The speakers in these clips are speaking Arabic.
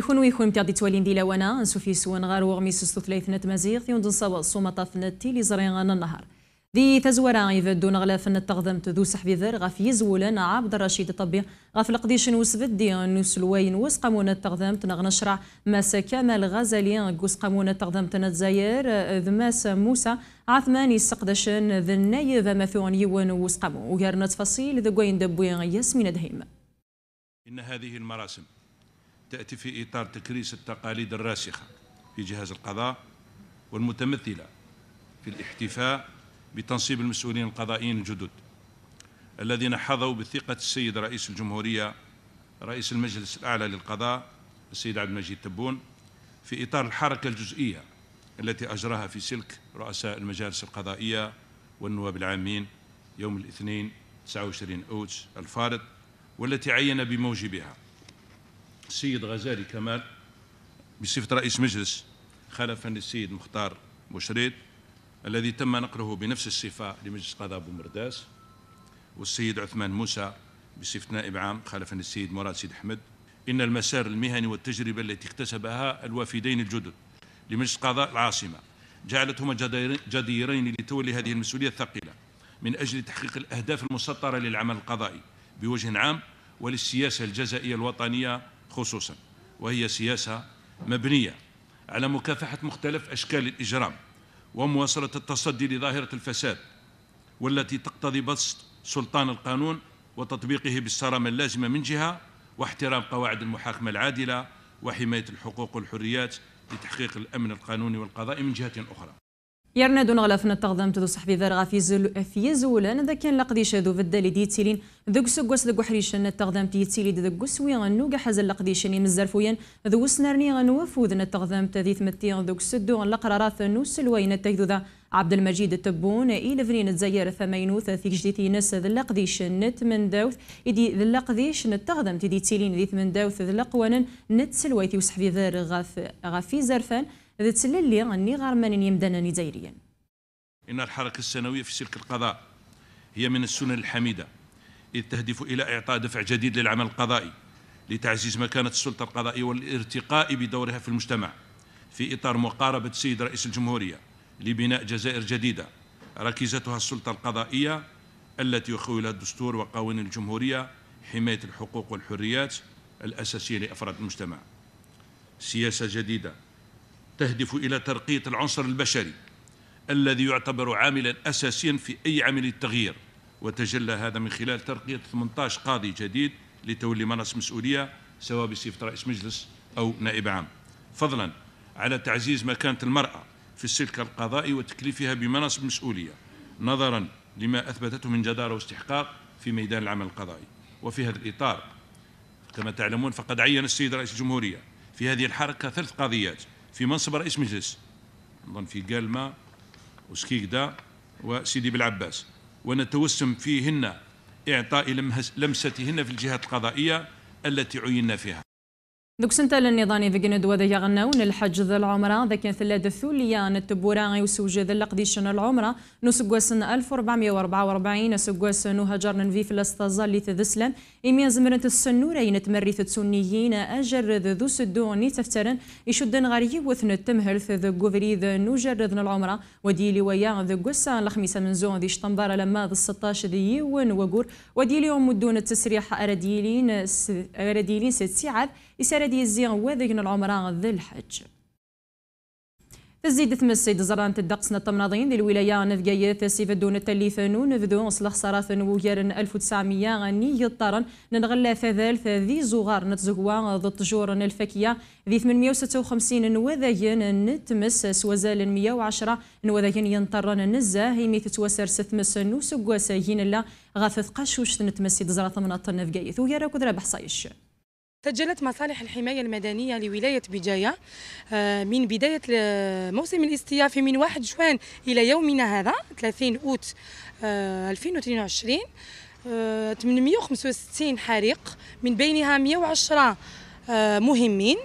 يكون ويكون تاع دي توالين دي لوانا انسو في سوان غار وغمي سستو ثلاث نت مزيغ ثيون دنصاوى صوى فنتي لي زريغان النهار دي تزورا يفدون غلا فن تغضم تذو سحبي ذر غاف يزولن عبد الرشيد الطبي غاف القديشن وسفد دي نسلوين وسقامون تغضم تنغ نشرع ماسا كامل كمال قوس قسقامون تغضم تنزاير اه ذماس موسى عثمان يسقدشن ذنايف مثون يوان وسقامو وغير تفاصيل ذقوين دبوين ياسمين دهيم إن هذه المراسم تأتي في إطار تكريس التقاليد الراسخة في جهاز القضاء والمتمثلة في الاحتفاء بتنصيب المسؤولين القضائيين الجدد الذين حظوا بثقة السيد رئيس الجمهورية رئيس المجلس الأعلى للقضاء السيد عبد المجيد تبون في إطار الحركة الجزئية التي أجراها في سلك رؤساء المجالس القضائية والنواب العامين يوم الاثنين 29 أوت الفارض والتي عين بموجبها السيد غزالي كمال بصفة رئيس مجلس خلفا للسيد مختار بوشريد الذي تم نقله بنفس الصفة لمجلس قضاء بومرداس والسيد عثمان موسى بصفة نائب عام خلفا للسيد مراد سيد أحمد إن المسار المهني والتجربة التي اكتسبها الوافدين الجدد لمجلس قضاء العاصمة جعلتهما جديرين لتولي هذه المسؤولية الثقيلة من أجل تحقيق الأهداف المسطرة للعمل القضائي بوجه عام وللسياسة الجزائية الوطنية خصوصا وهي سياسة مبنية على مكافحة مختلف أشكال الإجرام ومواصلة التصدي لظاهرة الفساد والتي تقتضي بسط سلطان القانون وتطبيقه بالصرامة اللازمة من جهة واحترام قواعد المحاكمة العادلة وحماية الحقوق والحريات لتحقيق الأمن القانوني والقضائي من جهة أخرى يرنا دون غلافنا تقدم تدو صحبي ذرغا في زل في زولان ذا كان لقدي شادو في الدالي دي ديتيلين ذوك سوكوس ذوك حريشن تقدم تيتيلي ذوك سوي غنو كحز لقدي شني مزرفويا ذو سنرني غنو غنوفودنا تقدم تذيث متي ذوك سدو لقرارات نو سلوين تكذو ذا عبد المجيد التبون إلى فنين الزيار ثمينوث في جديتي نس ذلقذي شنت من داوث إدي ذلقذي شنت تغدم تدي تيلين ذي ثمن داوث لقوانن نت سلويتي وسحفي ذار غاف غافي زرفان هذا تسلل غار غرمان يمدانا نزيريا إن الحركة السنوية في سلك القضاء هي من السنن الحميدة إذ تهدف إلى إعطاء دفع جديد للعمل القضائي لتعزيز مكانة السلطة القضائية والارتقاء بدورها في المجتمع في إطار مقاربة السيد رئيس الجمهورية لبناء جزائر جديدة ركيزتها السلطة القضائية التي يخولها الدستور وقوانين الجمهورية حماية الحقوق والحريات الأساسية لأفراد المجتمع سياسة جديدة تهدف إلى ترقية العنصر البشري الذي يعتبر عاملا أساسيا في أي عمل التغيير وتجلى هذا من خلال ترقية 18 قاضي جديد لتولي مناصب مسؤولية سواء بصفة رئيس مجلس أو نائب عام فضلا على تعزيز مكانة المرأة في السلك القضائي وتكليفها بمناصب مسؤولية نظرا لما أثبتته من جدارة واستحقاق في ميدان العمل القضائي وفي هذا الإطار كما تعلمون فقد عين السيد رئيس الجمهورية في هذه الحركة ثلاث قضيات في منصب رئيس مجلس نظن في قالما وسكيكدا وسيدي بالعباس ونتوسم فيهن إعطاء لمستهن في الجهات القضائية التي عينا فيها دوك سنتا لني ضاني ذقن دوادا يغنون الحج ذا العمرة ذا كان ثلا دثوليا نتبورا غي ذا لقديشن العمرة نسقوا سن 1444 نسقوا سقواسن وهجرن في فلسطازا اللي تذسلم ايميا زمرت السنورة ينتمريث تسنيين أجر ذا ذو سدوني تفترن يشدن غاري وثن التمهلث ذا قفري ذا نوجر ذا العمرة وديلي ويا ذا قسا الخميسة من زون ذي شطنبار لما ذا 16 ذي ون وقور وديلي ومدون التسريح اراديلين اراديلين ست سعاد دي يزي وذيك العمران ذي الحج تزيد ثمس سيد زران تدقسنا التمناضين دي الولاية نفقاية سيف دون التليف نفذو صلح صراف وغير 1900 غني يطارن ننغلا فذال ذي زغار نتزقوا ضد جور الفكية ذي 856 نوذاين نتمس سوزال 110 نوذاين ينطرن نزا هي ميت تتوسر ستمس نوسقوا سايين لا غافث قشوش وش تنتمس سيد زران تمناضين نفقاية وغير كذرا بحصايش سجلت مصالح الحماية المدنية لولاية بجاية آه، من بداية موسم الاستياف من 1 جوان إلى يومنا هذا 30 أوت 2022 865 حريق من بينها 110 آه، مهمين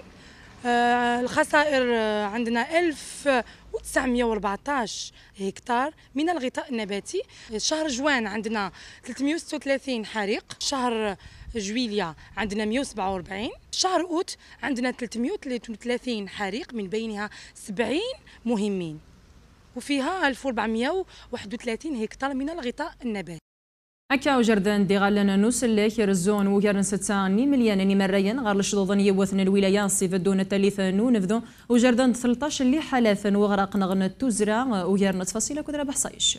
آه، الخسائر عندنا 1914 هكتار من الغطاء النباتي شهر جوان عندنا 336 حريق شهر جويليا عندنا 147 شهر اوت عندنا 333 حريق من بينها 70 مهمين وفيها 1431 هكتار من الغطاء النباتي أكا وجردان دي غالنا نوسل لك يرزون وغيرن ستسان ني مليان اني مريان غار لشدوضن يوثن الولايان صيف دون التاليث نونفدو وجردان 13 اللي حالاثن وغرق غن التوزرا وغيرن تفاصيل كدرا بحصايش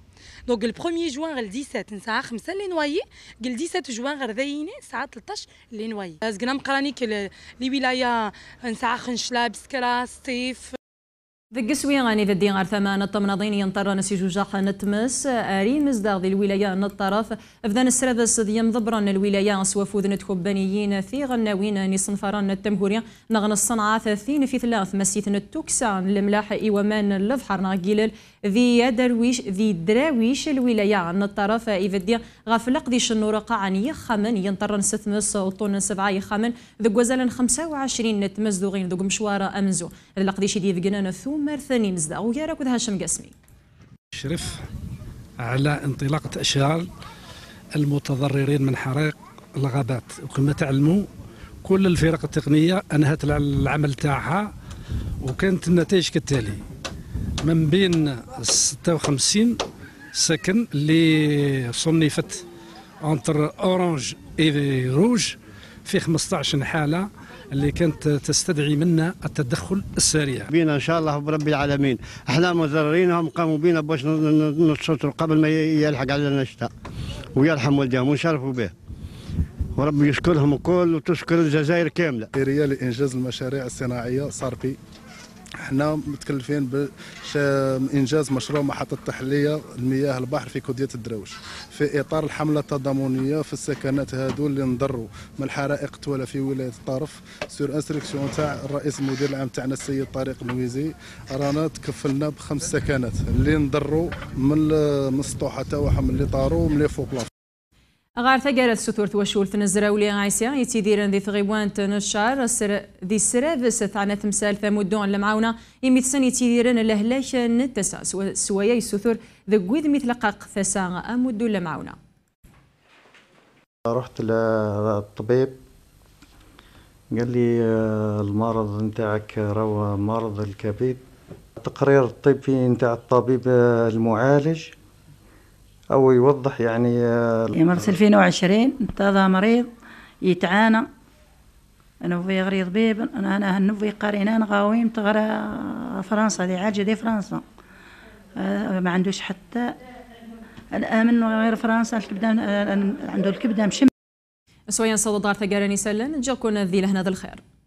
دونك لو بروميي جوان غير 17 الساعه 5 لي نوايي قال 17 جوان غير ذايني الساعه 13 لي نوايي زقنا مقرانيك لي ولايه نساع خنشله بسكرة سطيف ذقسوي غاني الدين غار ثمان الطمناضين ينطر نسي جوجاح نتمس اري مزداغ ذي الولاية الطرف افذان السرادة صديم مضبرا الولاية فوذن تخبانيين في غناوين نصنفران التمهوري نغن الصنعة ثين في ثلاث مسيثن التوكسان الملاح ايومان اللفحر ناقيل ذي درويش ذي دراويش الولاية ان الطرف إيفدي غافلق ذي شنور قاعن يخمن ينطر نستثمس وطون سبعة يخمن وزالن خمسه 25 نتمس دوغين ذوك مشوار أمزو ذلق ذي شديد ثوم ثاني نزدا ويا كود هاشم قاسمي شرف على انطلاقة اشغال المتضررين من حريق الغابات وكما تعلموا كل الفرق التقنيه انهت العمل تاعها وكانت النتائج كالتالي من بين 56 سكن اللي صنفت انتر اورانج اي روج في 15 حاله اللي كانت تستدعي منا التدخل السريع بينا ان شاء الله برب العالمين احنا مزررينهم قاموا بينا باش نشرطوا قبل ما يلحق علينا الشتاء ويرحم والديهم ونشرفوا به وربي يشكرهم الكل وتشكر الجزائر كامله ريال انجاز المشاريع الصناعيه صار في احنا متكلفين بانجاز مشروع محطه تحليه المياه البحر في كوديه الدراوش في اطار الحمله التضامنيه في السكنات هادو اللي انضروا من الحرائق تولى في ولايه الطرف سور انستركسيون تاع الرئيس المدير العام تاعنا السيد طارق النويزي رانا تكفلنا بخمس سكنات اللي انضروا من السطوحه تاعهم اللي طاروا من لي فوق أغار غار ثقالة السثورة وشولت نزراولي عيسيا يتيديرا ذي ثغيوان تنشار ذي السرافس ثعنا تمثال ثمدون المعاونة يمثسن يتيديرا الأهلاك نتساس سويا ذي قويد مثل قاق ثساغ أمودو المعاونة رحت للطبيب قال لي آه، المرض نتاعك روى مرض الكبد تقرير الطبي نتاع الطبيب آه، المعالج او يوضح يعني مرة 2020 انتظى مريض يتعانى انا في غريض بيب انا انا هنوفي قارينان غاويم تغرى فرنسا دي عاجة دي فرنسا آه، ما عندوش حتى الامن غير فرنسا الكبده آه، عنده الكبده مشم سويا دار ثقاري سلن جاكونا ذي لهنا الخير